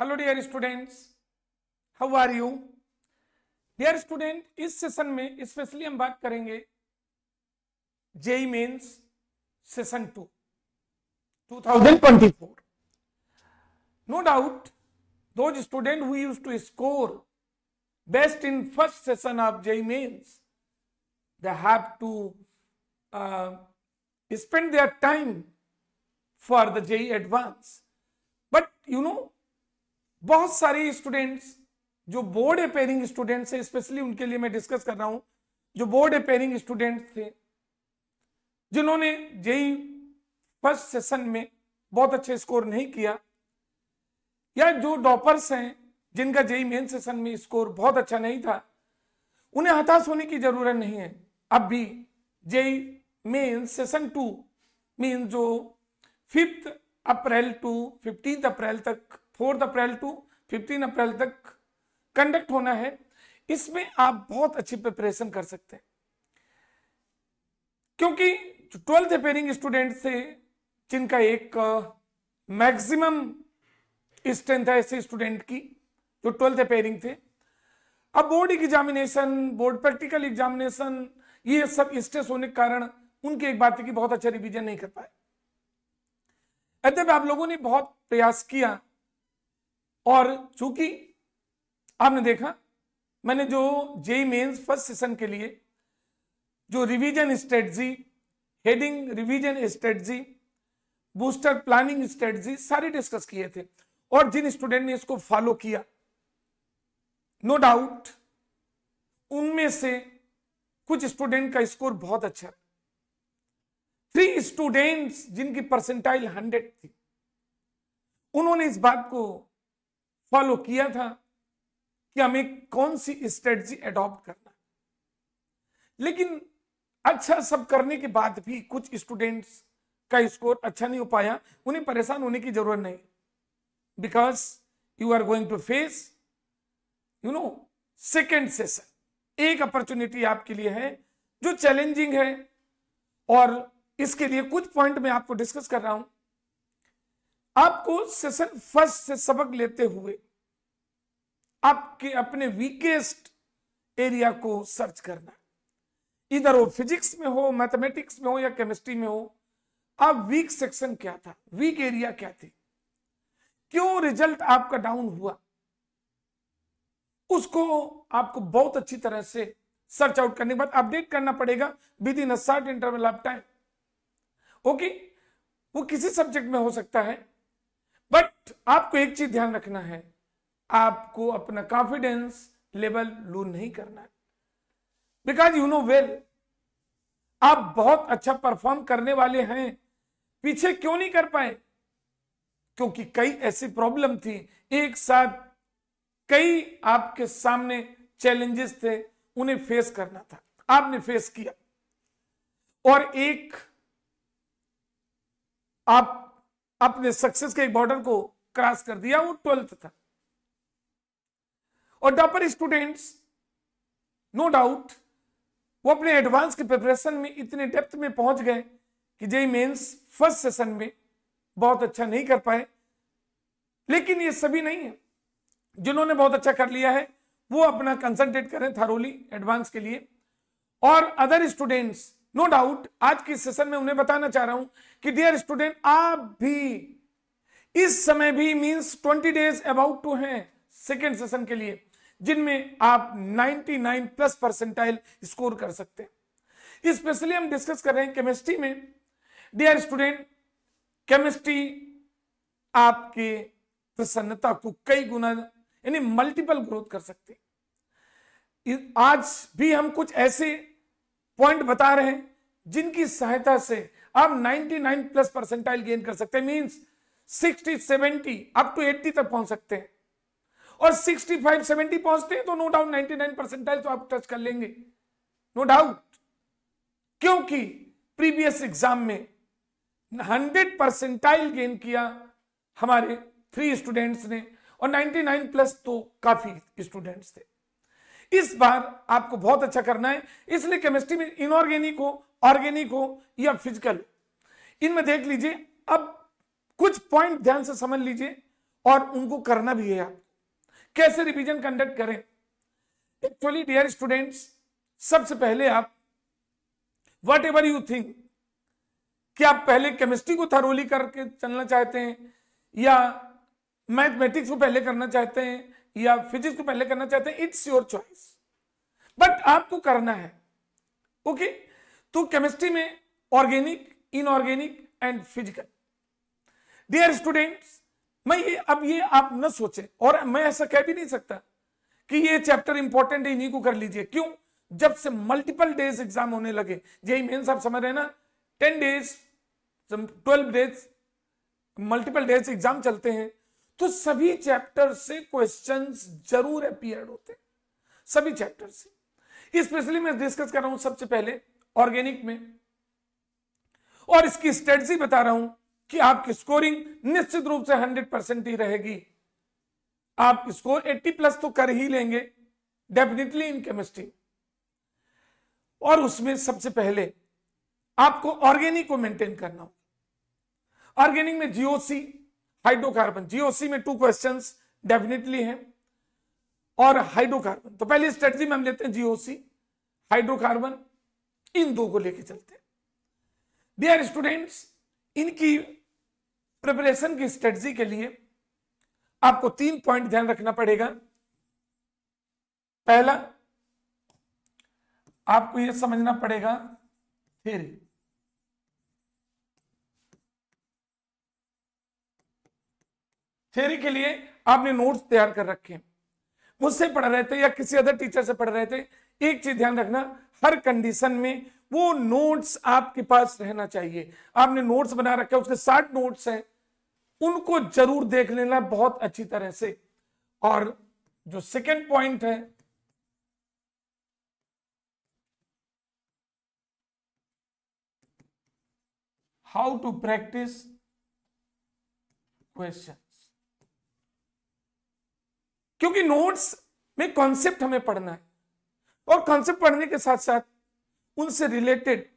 Hello dear students how are you dear student इस session में specially हम बात करेंगे JEE mains session two 2024 no doubt those student who use to score best in first session of JEE mains they have to spend their time for the JEE advance but you know बहुत सारे students जो board appearing students हैं specially उनके लिए मैं discuss कर रहा हूं जो बोर्ड अपेयरिंग स्टूडेंट थे जिन्होंने जेई फर्स्ट सेशन में बहुत अच्छे स्कोर नहीं किया या जो डॉपर्स हैं जिनका जेई मेन सेशन में स्कोर बहुत अच्छा नहीं था उन्हें हताश होने की जरूरत नहीं है अब भी JEE main session two mean जो fifth April to fifteenth April तक fourth April to fifteen April तक कंडक्ट होना है इसमें आप बहुत अच्छी प्रिपरेशन कर सकते हैं क्योंकि ट्वेल्थ अपेयरिंग स्टूडेंट से जिनका एक मैक्सिमम स्ट्रेंथ है ऐसे स्टूडेंट की जो ट्वेल्थ अपेयरिंग थे अब board examination board practical examination ये सब स्ट्रेस होने के कारण उनके एक बात की बहुत अच्छा रिविजन नहीं कर पाए अद्यप आप लोगों ने बहुत प्रयास किया और चूंकि आपने देखा मैंने जो जेई मेन्स फर्स्ट सेशन के लिए जो revision strategy heading revision strategy booster planning strategy सारे डिस्कस किए थे और जिन स्टूडेंट ने इसको फॉलो किया नो डाउट उनमें से कुछ स्टूडेंट का स्कोर बहुत अच्छा थ्री स्टूडेंट्स जिनकी परसेंटाइल हंड्रेड थी उन्होंने इस बात को फॉलो किया था कि हमें कौन सी स्ट्रेटजी एडॉप्ट करना लेकिन अच्छा सब करने के बाद भी कुछ स्टूडेंट्स का स्कोर अच्छा नहीं हो पाया उन्हें परेशान होने की जरूरत नहीं because you are going to face you know second session एक अपॉर्चुनिटी आपके लिए है जो चैलेंजिंग है और इसके लिए कुछ पॉइंट मैं आपको डिस्कस कर रहा हूं आपको सेशन फर्स्ट से सबक लेते हुए आपके अपने वीकेस्ट एरिया को सर्च करना इधर वो फिजिक्स में हो मैथमेटिक्स में हो या केमिस्ट्री में हो अब वीक सेक्शन क्या था वीक एरिया क्या थे क्यों रिजल्ट आपका डाउन हुआ उसको आपको बहुत अच्छी तरह से सर्च आउट करने के बाद अपडेट करना पड़ेगा within at interval of time okay वो किसी सब्जेक्ट में हो सकता है बट आपको एक चीज ध्यान रखना है आपको अपना कॉन्फिडेंस लेवल लूज नहीं करना है बिकॉज यू नो वेल आप बहुत अच्छा परफॉर्म करने वाले हैं पीछे क्यों नहीं कर पाए क्योंकि कई ऐसी प्रॉब्लम थी एक साथ कई आपके सामने चैलेंजेस थे उन्हें फेस करना था आपने फेस किया और एक आप अपने सक्सेस के एक बॉर्डर को क्रॉस कर दिया वो ट्वेल्थ था और डॉपर स्टूडेंट्स नो डाउट वो अपने एडवांस के प्रिपरेशन में इतने डेप्थ में पहुंच गए कि जय मेंस फर्स्ट सेशन में बहुत अच्छा नहीं कर पाए लेकिन ये सभी नहीं है जिन्होंने बहुत अच्छा कर लिया है वो अपना कंसंट्रेट करें थारोली एडवांस के लिए और अदर स्टूडेंट्स नो डाउट आज के सेशन में उन्हें बताना चाह रहा हूं कि डियर स्टूडेंट आप भी इस समय भी मींस 20 डेज अबाउट टू हैं सेकेंड सेशन के लिए जिनमें आप 99 प्लस परसेंटाइल स्कोर कर सकते हैं स्पेशली हम डिस्कस कर रहे हैं केमिस्ट्री में डियर स्टूडेंट केमिस्ट्री आपके प्रसन्नता को कई गुना यानी मल्टीपल ग्रोथ कर सकते हैं आज भी हम कुछ ऐसे पॉइंट बता रहे हैं जिनकी सहायता से आप 99 प्लस परसेंटाइल गेन कर सकते हैं मींस 60, 70 अप टू 80 तक पहुंच सकते हैं और 65 70 पहुंचते हैं तो नो डाउट 99 परसेंटाइल तो आप टच कर लेंगे नो डाउट क्योंकि प्रीवियस एग्जाम में 100 परसेंटाइल गेन किया हमारे थ्री स्टूडेंट्स ने और 99 प्लस तो काफी स्टूडेंट्स थे इस बार आपको बहुत अच्छा करना है इसलिए केमिस्ट्री में इनऑर्गेनिक हो ऑर्गेनिक हो या फिजिकल इनमें देख लीजिए अब कुछ पॉइंट ध्यान से समझ लीजिए और उनको करना भी है आपको कैसे रिवीजन कंडक्ट करें एक्चुअली डियर स्टूडेंट्स सबसे पहले आप वट एवर यू थिंक कि आप पहले केमिस्ट्री को थरोली करके चलना चाहते हैं या मैथमेटिक्स को पहले करना चाहते हैं या फिजिक्स को पहले करना चाहते हैं इट्स योर चॉइस बट आपको करना है ओके तो केमिस्ट्री में organic inorganic and physical dear students मैं ये अब ये आप न सोचे और मैं ऐसा कह भी नहीं सकता कि ये चैप्टर इंपॉर्टेंट है इन्हीं को कर लीजिए क्यों जब से मल्टीपल डेज एग्जाम होने लगे जेई मेन साहब समझ रहे ना ten days twelve days multiple days exam चलते हैं तो सभी चैप्टर से क्वेश्चन जरूर अपियर होते हैं सभी चैप्टर से स्पेशली मैं डिस्कस कर रहा हूं सबसे पहले ऑर्गेनिक में और इसकी स्ट्रेटजी बता रहा हूं कि आपकी स्कोरिंग निश्चित रूप से 100 परसेंट ही रहेगी आप स्कोर 80 प्लस तो कर ही लेंगे डेफिनेटली इन केमिस्ट्री और उसमें सबसे पहले आपको ऑर्गेनिक को मेंटेन करना होगा ऑर्गेनिक में जीओसी हाइड्रोकार्बन जीओसी में टू क्वेश्चंस डेफिनेटली हैं और हाइड्रोकार्बन तो पहले स्ट्रेटजी में हम लेते हैं जीओसी हाइड्रोकार्बन इन दो को लेके चलते हैं डियर स्टूडेंट्स इनकी प्रिपरेशन की स्ट्रेटजी के लिए आपको तीन पॉइंट ध्यान रखना पड़ेगा पहला आपको यह समझना पड़ेगा थेरी थेरी के लिए आपने नोट्स तैयार कर रखे हैं मुझसे पढ़ रहे थे या किसी अदर टीचर से पढ़ रहे थे एक चीज ध्यान रखना हर कंडीशन में वो नोट्स आपके पास रहना चाहिए आपने नोट्स बना रखे उसके साठ नोट्स हैं उनको जरूर देख लेना बहुत अच्छी तरह से और जो सेकेंड पॉइंट है हाउ टू प्रैक्टिस क्वेश्चन क्योंकि नोट्स में कॉन्सेप्ट हमें पढ़ना है और कॉन्सेप्ट पढ़ने के साथ साथ उनसे रिलेटेड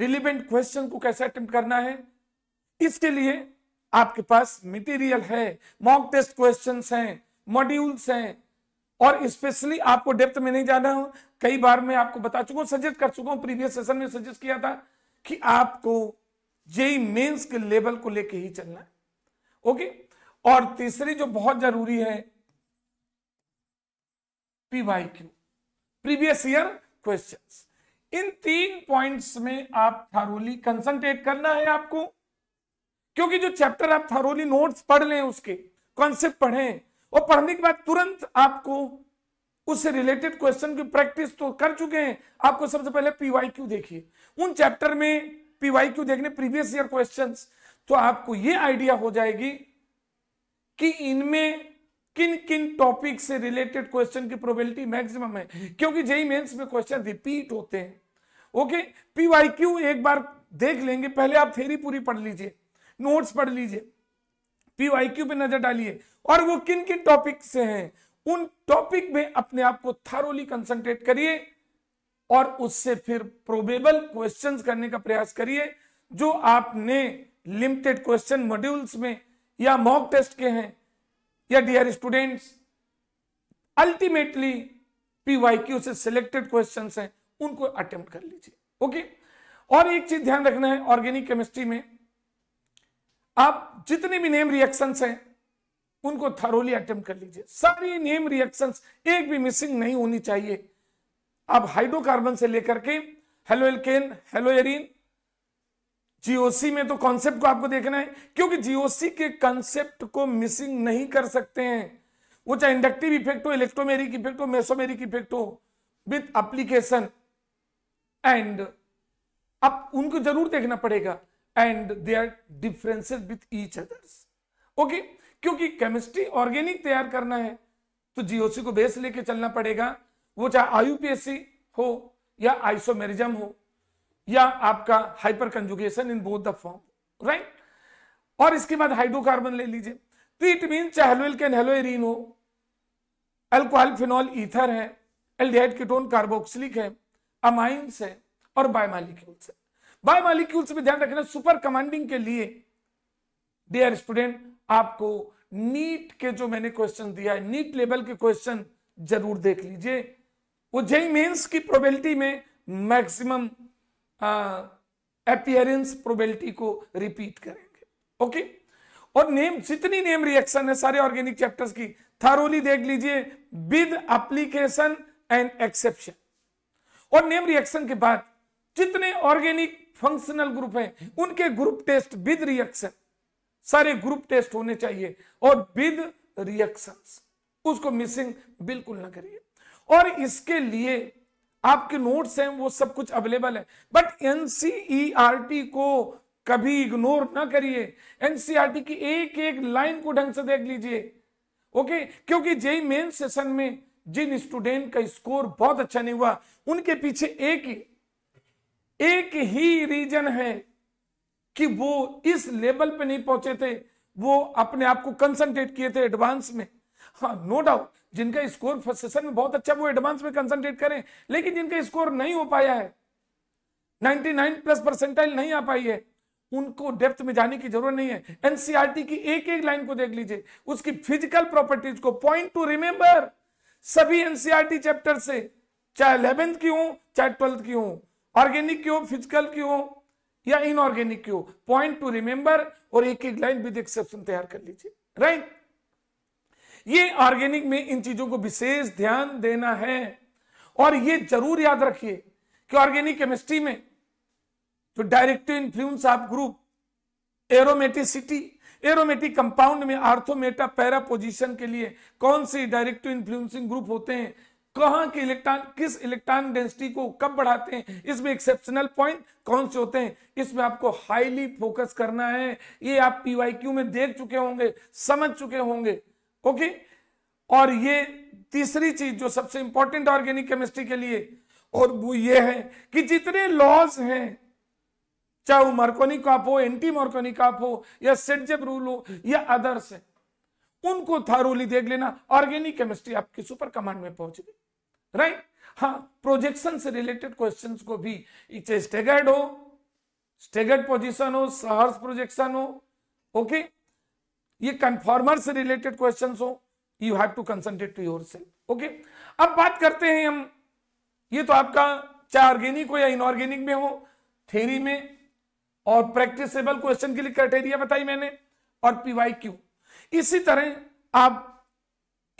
रिलीवेंट क्वेश्चन को कैसे अटेम्प्ट करना है इसके लिए आपके पास मटेरियल है मॉक टेस्ट क्वेश्चंस हैं मॉड्यूल्स हैं और स्पेशली आपको डेप्थ में नहीं जाना हो कई बार मैं आपको बता चुका हूं सजेस्ट कर चुका हूं प्रीवियस सेशन में सजेस्ट किया था कि आपको जेई मेंस के लेवल को लेके ही चलना है ओके और तीसरी जो बहुत जरूरी है PY Q previous year questions इन तीन पॉइंट्स में आप थारोली कंसंट्रेट करना है आपको क्योंकि जो चैप्टर आप थारोली नोट्स पढ़ लें उसके कॉन्सेप्ट पढ़ें और पढ़ने के बाद तुरंत आपको उससे रिलेटेड क्वेश्चन की प्रैक्टिस तो कर चुके हैं आपको सबसे पहले पीवाई क्यू देखिए उन चैप्टर में पीवाई क्यू देखने प्रीवियस ईयर क्वेश्चंस तो आपको यह आइडिया हो जाएगी कि इनमें किन किन टॉपिक से रिलेटेड क्वेश्चन की प्रोबेबिलिटी मैक्सिमम है क्योंकि जेई मेंस e e में क्वेश्चन रिपीट होते हैं ओके पीवाईक्यू एक बार देख लेंगे पहले आप थेरी पूरी पढ़ लीजिए नोट्स पढ़ लीजिए पीवाईक्यू पे नजर डालिए और वो किन किन टॉपिक से हैं उन टॉपिक में अपने आप को थारोली कंसंट्रेट करिए और उससे फिर प्रोबेबल क्वेश्चन करने का प्रयास करिए जो आपने लिमिटेड क्वेश्चन मॉड्यूल्स में या मॉक टेस्ट के हैं या डियर स्टूडेंट्स अल्टीमेटली पीवाईक्यू से सिलेक्टेड क्वेश्चन है उनको अटेम्प्ट कर लीजिए ओके और एक चीज ध्यान रखना है ऑर्गेनिक केमिस्ट्री में आप जितने भी नेम रिएक्शन हैं उनको थरोली अटेम्प्ट कर लीजिए सारी नेम रिएक्शंस एक भी मिसिंग नहीं होनी चाहिए आप हाइड्रोकार्बन से लेकर के haloalkane haloarene GOC में तो कॉन्सेप्ट को आपको देखना है क्योंकि जीओसी के कॉन्सेप्ट को मिसिंग नहीं कर सकते हैं वो चाहे इंडक्टिव इफेक्ट हो इलेक्ट्रोमेरिक इफेक्ट हो मेसोमेरिक इफेक्ट हो विथ अप्लीकेशन एंड अब उनको जरूर देखना पड़ेगा and they are differences with each others okay क्योंकि केमिस्ट्री ऑर्गेनिक तैयार करना है तो जीओसी को बेस लेके चलना पड़ेगा वो चाहे आयुपीएससी हो या आइसोमेरिज्म हो या आपका hyperconjugation in both the form right और इसके बाद हाइड्रोकार्बन ले लीजिए तो इट मीन चहलोइल के हो एल्कोहल फिनॉल ईथर है एल्डिहाइड कीटोन कार्बोक्सिलिक है अमाइंस है और बायोमालिक्यूल्स है बायोमालिक्यूल्स में ध्यान रखना सुपर कमांडिंग के लिए डियर स्टूडेंट आपको नीट के जो मैंने क्वेश्चन दिया है नीट लेवल के क्वेश्चन जरूर देख लीजिए वो जेई मेंस की प्रोबेबिलिटी में मैक्सिमम अपियरेंस प्रोबेबिलिटी को रिपीट करेंगे ओके और नेम जितनी नेम रिएक्शन है सारे ऑर्गेनिक चैप्टर्स की थारोली देख लीजिए विद एप्लीकेशन एंड एक्सेप्शन और नेम रिएक्शन के बाद जितने ऑर्गेनिक फंक्शनल ग्रुप हैं उनके ग्रुप टेस्ट विद रिएक्शन सारे ग्रुप टेस्ट होने चाहिए और विद रिएक्शंस उसको मिसिंग बिल्कुल ना करिए और इसके लिए आपके नोट्स हैं वो सब कुछ अवेलेबल है बट एनसीईआरटी e को कभी इग्नोर ना करिए एनसीईआरटी e की एक एक लाइन को ढंग से देख लीजिए ओके क्योंकि जेई मेन सेशन में जिन स्टूडेंट का स्कोर बहुत अच्छा नहीं हुआ उनके पीछे एक एक ही रीजन है कि वो इस लेवल पे नहीं पहुंचे थे वो अपने आप को कंसंट्रेट किए थे एडवांस में हाँ नो डाउट जिनका स्कोर फर्स्ट सेशन में बहुत अच्छा वो एडवांस में कंसंट्रेट करें लेकिन जिनका स्कोर नहीं हो पाया है 99 प्लस परसेंटाइल नहीं आ पाई है उनको डेप्थ में जाने की जरूरत नहीं है एनसीआरटी e की एक एक लाइन को देख लीजिए उसकी फिजिकल प्रॉपर्टीज को पॉइंट टू रिमेंबर सभी एनसीआरटी चैप्टर e से चाहे इलेवेंथ की हो चाहे ट्वेल्थ की हो ऑर्गेनिक की हो फिजिकल की हो या इनऑर्गेनिक की हो पॉइंट टू रिमेंबर और एक एक लाइन विद एक्सेप्शन तैयार कर लीजिए राइट right? ये ऑर्गेनिक में इन चीजों को विशेष ध्यान देना है और ये जरूर याद रखिए कि ऑर्गेनिक केमिस्ट्री में जो directive influence of group aromaticity aromatic compound में आर्थोमेटा पैरा पोजिशन के लिए कौन से डायरेक्टिव इन्फ्लुएंसिंग ग्रुप होते हैं कहां के इलेक्ट्रॉन किस इलेक्ट्रॉन डेंसिटी को कब बढ़ाते हैं इसमें एक्सेप्शनल पॉइंट कौन से होते हैं इसमें आपको हाईली फोकस करना है ये आप पीवाईक्यू में देख चुके होंगे समझ चुके होंगे ओके और ये तीसरी चीज जो सबसे इंपॉर्टेंट ऑर्गेनिक केमिस्ट्री के लिए और वो ये है कि जितने लॉज हैं चाहे वो मार्कोनिक आप हो एंटी मार्कोनिक आप हो या सेटजेब रूल हो या अदर्स है उनको थारोली देख लेना ऑर्गेनिक केमिस्ट्री आपकी सुपर कमांड में पहुंच गई राइट हाँ प्रोजेक्शन से रिलेटेड क्वेश्चन को भी चाहे स्टेगर्ड हो स्टेगर्ड पोजिशन हो सहर्स प्रोजेक्शन हो ओके ये कन्फॉर्मर से रिलेटेड क्वेश्चन हो you have to concentrate to yourself okay अब बात करते हैं हम ये तो आपका चाहे ऑर्गेनिक हो या इनऑर्गेनिक में हो थेरी में और प्रैक्टिसेबल क्वेश्चन के लिए क्राइटेरिया बताई मैंने और पीवाई क्यू इसी तरह आप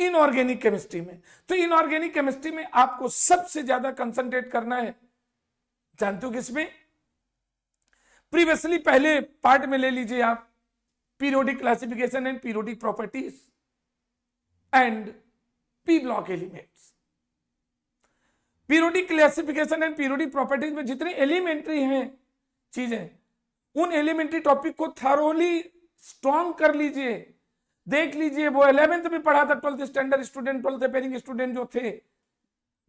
इनऑर्गेनिक केमिस्ट्री में तो इनऑर्गेनिक केमिस्ट्री में आपको सबसे ज्यादा कंसंट्रेट करना है जानते हो किसमें प्रीवियसली पहले पार्ट में ले लीजिए आप periodic classification and periodic properties and p block elements periodic classification and periodic properties में jitne elementary hain cheeze un elementary topic ko thoroughly strong kar lijiye dekh lijiye wo 11th mein पढ़ा था twelfth standard student twelfth appearing student जो थे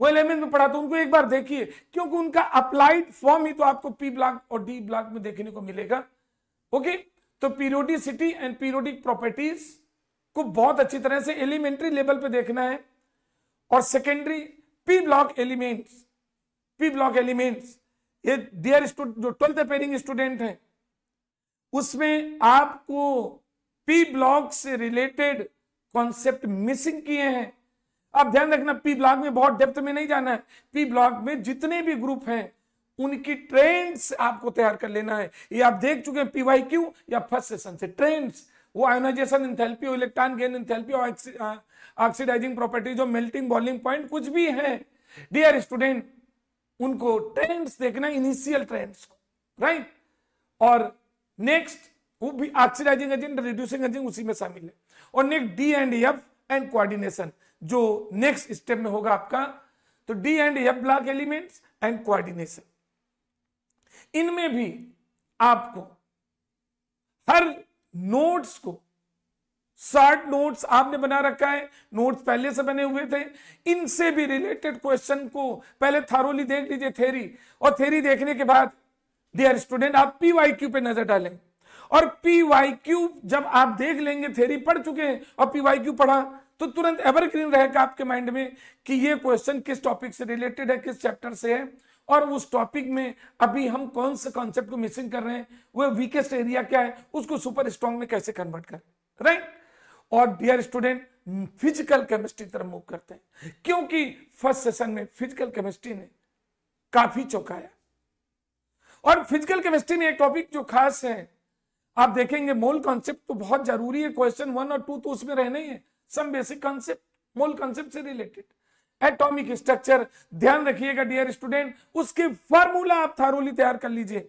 वो element में पढ़ा तो उनको एक बार देखिए क्योंकि उनका अप्लाइड फॉर्म ही तो आपको पी ब्लॉक और डी ब्लॉक में देखने को मिलेगा ओके okay? तो पीरियोडिसिटी एंड पीरियोडिक प्रॉपर्टीज को बहुत अच्छी तरह से एलिमेंट्री लेवल पे देखना है और secondary P block elements P block elements ये डियर जो ट्वेल्थ पेरिंग स्टूडेंट हैं उसमें आपको पी ब्लॉक से रिलेटेड कॉन्सेप्ट मिसिंग किए हैं आप ध्यान रखना पी ब्लॉक में बहुत डेप्थ में नहीं जाना है पी ब्लॉक में जितने भी ग्रुप हैं उनकी ट्रेंड्स आपको तैयार कर लेना है ये आप देख चुके हैं पीवाई क्यू या फर्स्ट सेशन से ट्रेंड्स वो ionisation enthalpy electron gain enthalpy और ऑक्सीडाइजिंग प्रॉपर्टी जो मेल्टिंग बॉइलिंग पॉइंट कुछ भी है डियर स्टूडेंट उनको ट्रेंड्स देखना इनिशियल ट्रेंड्स राइट और नेक्स्ट वो भी ऑक्सीडाइजिंग एजेंट रिड्यूसिंग एजेंट उसी में शामिल है और next D and F and coordination जो नेक्स्ट स्टेप में होगा आपका तो D and F block elements and coordination इनमें भी आपको हर नोट्स को शॉर्ट नोट्स आपने बना रखा है नोट्स पहले से बने हुए थे इनसे भी रिलेटेड क्वेश्चन को पहले थारोली देख लीजिए थेरी और थेरी देखने के बाद डियर स्टूडेंट आप पीवाईक्यू पे नजर डालें और पीवाईक्यू जब आप देख लेंगे थेरी पढ़ चुके हैं और पीवाईक्यू पढ़ा तो तुरंत एवरग्रीन रहेगा आपके माइंड में कि ये क्वेश्चन किस टॉपिक से रिलेटेड है किस चैप्टर से है और उस टॉपिक में अभी हम कौन से कॉन्सेप्ट को मिसिंग कर रहे हैं वह वीकेस्ट एरिया क्या है उसको सुपर स्ट्रॉन्ग में कैसे कन्वर्ट कर राइट और डियर स्टूडेंट फिजिकल केमिस्ट्री तरफ मूव करते हैं क्योंकि फर्स्ट सेशन में फिजिकल केमिस्ट्री ने काफी चौंकाया और फिजिकल केमिस्ट्री में एक टॉपिक जो खास है आप देखेंगे मोल कॉन्सेप्ट तो बहुत जरूरी है क्वेश्चन वन और टू तो उसमें रहने ही है some basic concept mole concept से रिलेटेड एटॉमिक स्ट्रक्चर ध्यान रखिएगा डियर स्टूडेंट उसके फॉर्मूला आप थारोली तैयार कर लीजिए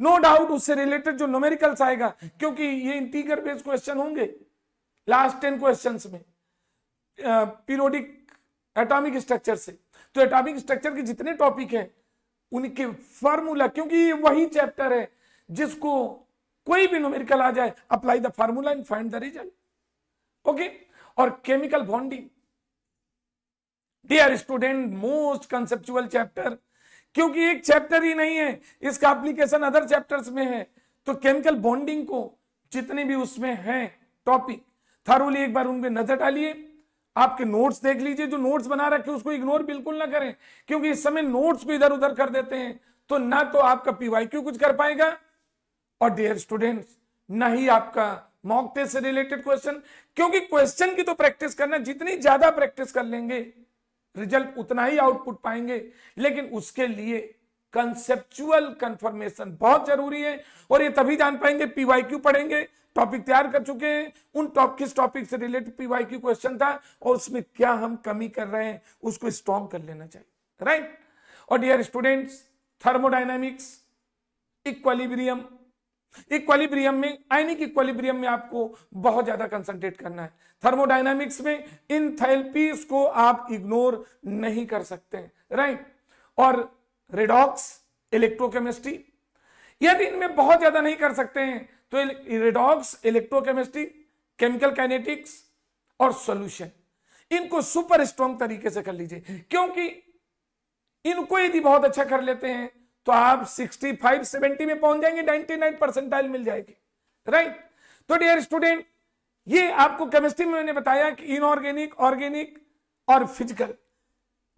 नो डाउट उससे रिलेटेड जो नोमेरिकल्स आएगा क्योंकि ये इंटीगर बेस क्वेश्चन होंगे लास्ट टेन क्वेश्चन में पीरियोडिक एटॉमिक स्ट्रक्चर से तो एटॉमिक स्ट्रक्चर के जितने टॉपिक हैं उनके फॉर्मूला क्योंकि ये वही चैप्टर है जिसको कोई भी नोमेरिकल आ जाए apply the formula and find the result okay और chemical bonding dear student most conceptual chapter क्योंकि एक चैप्टर ही नहीं है इसका एप्लीकेशन अदर चैप्टर्स में है तो केमिकल बॉन्डिंग को जितने भी उसमें हैं टॉपिक थारोली एक बार उनपे नजर डालिए आपके नोट्स देख लीजिए जो नोट्स बना रखे उसको इग्नोर बिल्कुल ना करें क्योंकि इस समय नोट्स को इधर उधर कर देते हैं तो ना तो आपका पीवाईक्यू कुछ कर पाएगा और डियर स्टूडेंट्स ना ही आपका मॉक टेस्ट से रिलेटेड क्वेश्चन क्योंकि क्वेश्चन की तो प्रैक्टिस करना जितनी ज्यादा प्रैक्टिस कर लेंगे रिजल्ट उतना ही आउटपुट पाएंगे लेकिन उसके लिए कंसेप्चुअल कंफर्मेशन बहुत जरूरी है और ये तभी जान पाएंगे पीवाई क्यू पढ़ेंगे टॉपिक तैयार कर चुके हैं उन टॉप किस टॉपिक से रिलेटेड पीवाई क्यू क्वेश्चन था और उसमें क्या हम कमी कर रहे हैं उसको स्ट्रॉन्ग कर लेना चाहिए राइट और dear students thermodynamics equilibrium equilibrium में आयनिक इक्वलिब्रियम में आपको बहुत ज्यादा कंसंट्रेट करना है थर्मोडाइनामिक्स में इन थेरेपीज को आप इग्नोर नहीं कर सकते राइट और रेडॉक्स इलेक्ट्रोकेमिस्ट्री यदि इनमें बहुत ज्यादा नहीं कर सकते हैं तो रेडॉक्स इलेक्ट्रोकेमिस्ट्री केमिकल काइनेटिक्स और सॉल्यूशन इनको सुपर स्ट्रॉन्ग तरीके से कर लीजिए क्योंकि इनको यदि बहुत अच्छा कर लेते हैं तो आप 65 70 में पहुंच जाएंगे 99 परसेंटाइल मिल जाएगी राइट तो डियर स्टूडेंट ये आपको केमिस्ट्री में मैंने बताया कि इनऑर्गेनिक ऑर्गेनिक और physical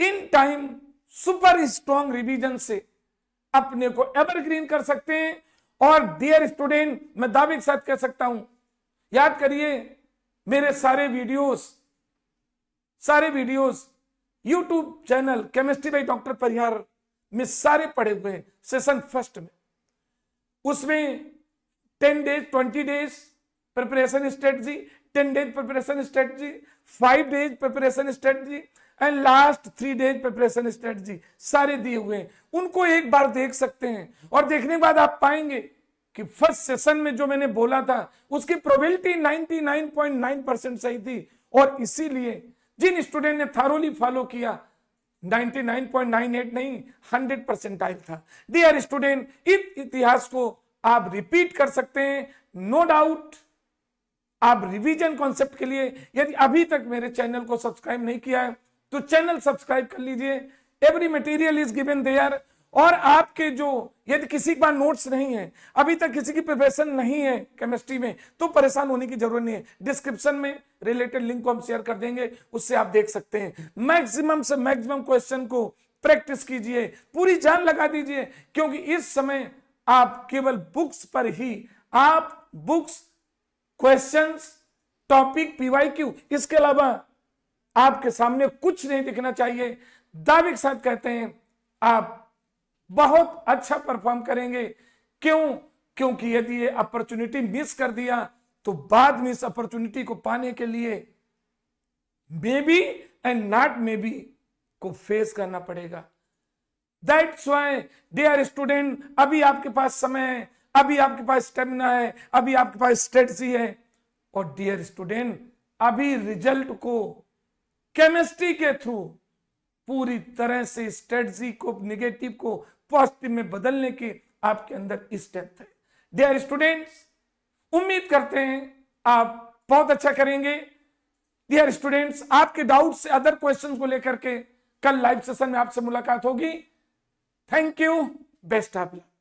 in time super strong revision से अपने को एवरग्रीन कर सकते हैं और डियर स्टूडेंट मैं दावे के साथ कह सकता हूं याद करिए मेरे सारे वीडियोस सारे videos YouTube channel chemistry by doctor Parihar में सारे पढ़े हुए सेशन फर्स्ट में उसमें ten days twenty days preparation strategy ten days preparation strategy five days preparation strategy and last three days preparation strategy सारे दिए हुए हैं उनको एक बार देख सकते हैं और देखने के बाद आप पाएंगे कि फर्स्ट सेशन में जो मैंने बोला था उसकी प्रोबेबिलिटी 99.9 परसेंट सही थी और इसीलिए जिन स्टूडेंट ने थारोली फॉलो किया 99.98 नहीं 100 परसेंटाइल था डियर स्टूडेंट इस इतिहास को आप रिपीट कर सकते हैं नो no डाउट आप रिवीजन कॉन्सेप्ट के लिए यदि अभी तक मेरे चैनल को सब्सक्राइब नहीं किया है तो चैनल सब्सक्राइब कर लीजिए every material is given there और आपके जो यदि किसी के पास नोट्स नहीं है अभी तक किसी की प्रिपरेशन नहीं है केमिस्ट्री में तो परेशान होने की जरूरत नहीं है डिस्क्रिप्शन में रिलेटेड लिंक को हम शेयर कर देंगे उससे आप देख सकते हैं मैक्सिमम से मैक्सिमम क्वेश्चन को प्रैक्टिस कीजिए पूरी जान लगा दीजिए क्योंकि इस समय आप केवल बुक्स पर ही आप बुक्स क्वेश्चन टॉपिक पीवाईक्यू इसके अलावा आपके सामने कुछ नहीं दिखना चाहिए दावे के साथ कहते हैं आप बहुत अच्छा परफॉर्म करेंगे क्यों क्योंकि यदि ये अपॉर्चुनिटी मिस कर दिया तो बाद में इस अपॉर्चुनिटी को पाने के लिए maybe and not maybe को फेस करना पड़ेगा दैट्स वाई देयर स्टूडेंट अभी आपके पास समय है अभी आपके पास स्टेमिना है अभी आपके पास स्ट्रेटी है और डियर स्टूडेंट अभी रिजल्ट को केमिस्ट्री के थ्रू पूरी तरह से स्ट्रेटी को निगेटिव को पॉजिटिव में बदलने के आपके अंदर स्टेप है डियर स्टूडेंट्स उम्मीद करते हैं आप बहुत अच्छा करेंगे डियर स्टूडेंट्स आपके डाउट से अदर क्वेश्चन को लेकर के कल लाइव सेशन में आपसे मुलाकात होगी thank you best of luck